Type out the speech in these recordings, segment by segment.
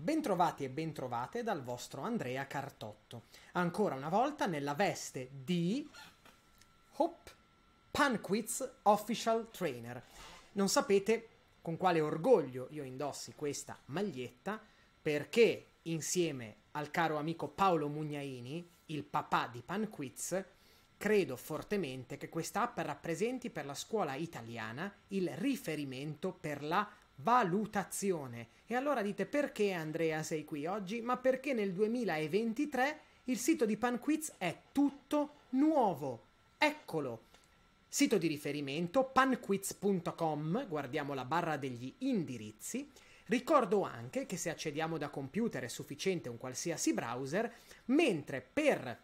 Bentrovati e bentrovate dal vostro Andrea Cartotto, ancora una volta nella veste di Hop Panquiz Official Trainer. Non sapete con quale orgoglio io indossi questa maglietta perché insieme al caro amico Paolo Mugnaini, il papà di Panquiz, credo fortemente che questa app rappresenti per la scuola italiana il riferimento per la valutazione. E allora dite perché Andrea sei qui oggi? Ma perché nel 2023 il sito di PanQuiz è tutto nuovo. Eccolo. Sito di riferimento panquiz.com, guardiamo la barra degli indirizzi. Ricordo anche che se accediamo da computer è sufficiente un qualsiasi browser, mentre per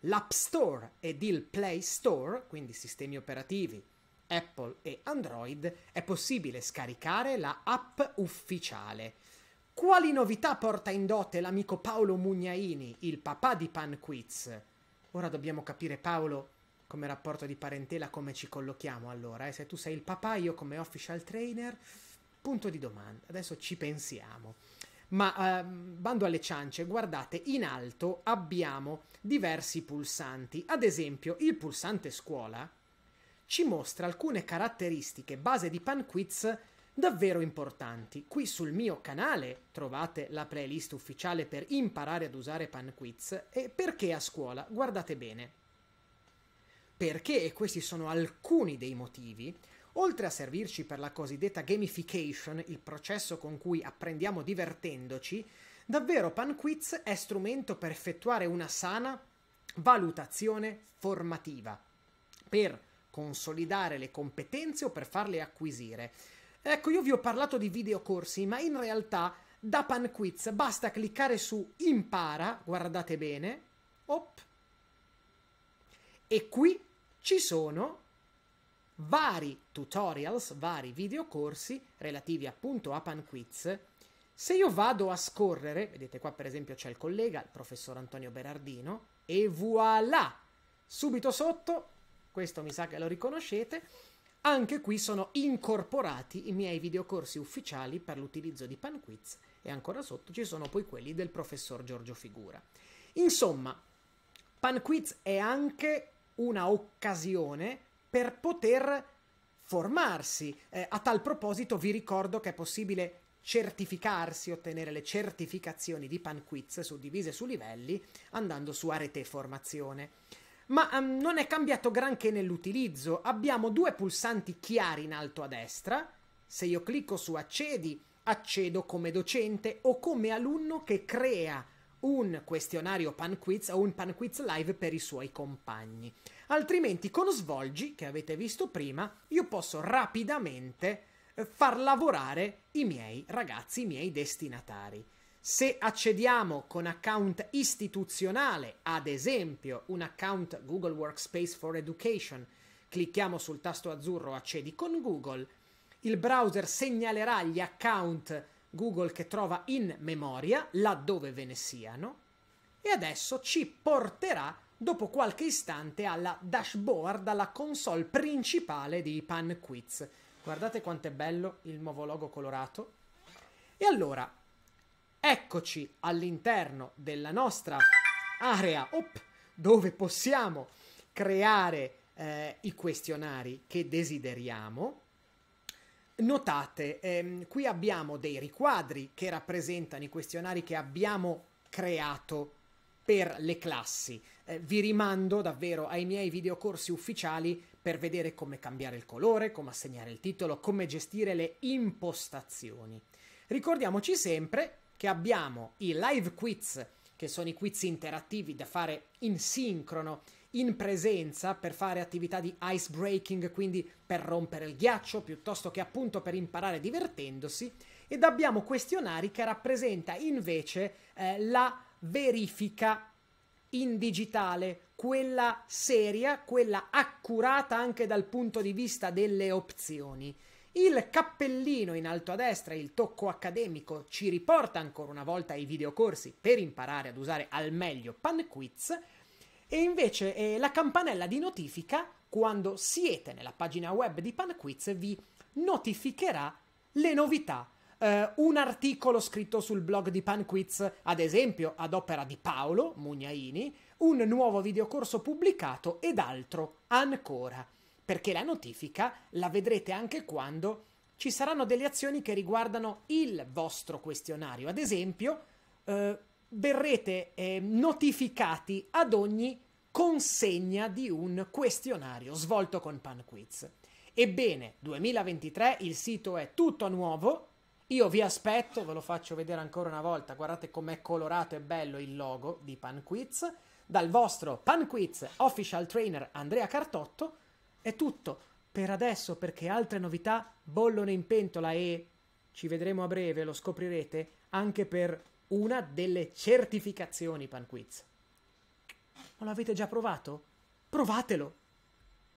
l'App Store ed il Play Store, quindi sistemi operativi Apple e Android è possibile scaricare la app ufficiale. Quali novità porta in dote l'amico Paolo Mugnaini, il papà di Panquiz? Ora dobbiamo capire Paolo come rapporto di parentela come ci collochiamo allora, eh? se tu sei il papà, io come official trainer, punto di domanda, adesso ci pensiamo. Ma eh, bando alle ciance, guardate, in alto abbiamo diversi pulsanti, ad esempio il pulsante scuola, ci mostra alcune caratteristiche base di PanQuiz davvero importanti. Qui sul mio canale trovate la playlist ufficiale per imparare ad usare PanQuiz e perché a scuola, guardate bene. Perché, e questi sono alcuni dei motivi, oltre a servirci per la cosiddetta gamification, il processo con cui apprendiamo divertendoci, davvero PanQuiz è strumento per effettuare una sana valutazione formativa, per consolidare le competenze o per farle acquisire. Ecco, io vi ho parlato di videocorsi, ma in realtà da PanQuiz basta cliccare su Impara, guardate bene, op, e qui ci sono vari tutorials, vari videocorsi relativi appunto a PanQuiz. Se io vado a scorrere, vedete qua per esempio c'è il collega, il professor Antonio Berardino, e voilà! Subito sotto questo mi sa che lo riconoscete. Anche qui sono incorporati i miei videocorsi ufficiali per l'utilizzo di PanQuiz e ancora sotto ci sono poi quelli del professor Giorgio Figura. Insomma, PanQuiz è anche una occasione per poter formarsi. Eh, a tal proposito vi ricordo che è possibile certificarsi, ottenere le certificazioni di PanQuiz suddivise su livelli andando su Arete Formazione ma um, non è cambiato granché nell'utilizzo. Abbiamo due pulsanti chiari in alto a destra. Se io clicco su accedi, accedo come docente o come alunno che crea un questionario pan quiz o un pan quiz live per i suoi compagni. Altrimenti con svolgi, che avete visto prima, io posso rapidamente eh, far lavorare i miei ragazzi, i miei destinatari. Se accediamo con account istituzionale, ad esempio un account Google Workspace for Education, clicchiamo sul tasto azzurro accedi con Google, il browser segnalerà gli account Google che trova in memoria, laddove ve ne siano, e adesso ci porterà dopo qualche istante alla dashboard, alla console principale di Pan Quiz. Guardate quanto è bello il nuovo logo colorato. E allora, Eccoci all'interno della nostra area op, dove possiamo creare eh, i questionari che desideriamo. Notate, ehm, qui abbiamo dei riquadri che rappresentano i questionari che abbiamo creato per le classi. Eh, vi rimando davvero ai miei videocorsi ufficiali per vedere come cambiare il colore, come assegnare il titolo, come gestire le impostazioni. Ricordiamoci sempre che abbiamo i live quiz, che sono i quiz interattivi da fare in sincrono, in presenza, per fare attività di ice breaking, quindi per rompere il ghiaccio, piuttosto che appunto per imparare divertendosi, ed abbiamo questionari che rappresenta invece eh, la verifica in digitale, quella seria, quella accurata anche dal punto di vista delle opzioni. Il cappellino in alto a destra, il tocco accademico, ci riporta ancora una volta ai videocorsi per imparare ad usare al meglio PanQuiz e invece eh, la campanella di notifica, quando siete nella pagina web di PanQuiz, vi notificherà le novità. Eh, un articolo scritto sul blog di PanQuiz, ad esempio ad opera di Paolo Mugnaini, un nuovo videocorso pubblicato ed altro ancora perché la notifica la vedrete anche quando ci saranno delle azioni che riguardano il vostro questionario. Ad esempio, eh, verrete eh, notificati ad ogni consegna di un questionario svolto con PanQuiz. Ebbene, 2023 il sito è tutto nuovo. Io vi aspetto, ve lo faccio vedere ancora una volta. Guardate com'è colorato e bello il logo di PanQuiz. Dal vostro PanQuiz Official Trainer Andrea Cartotto è tutto per adesso perché altre novità bollono in pentola e ci vedremo a breve, lo scoprirete, anche per una delle certificazioni PanQuiz. Non l'avete già provato? Provatelo!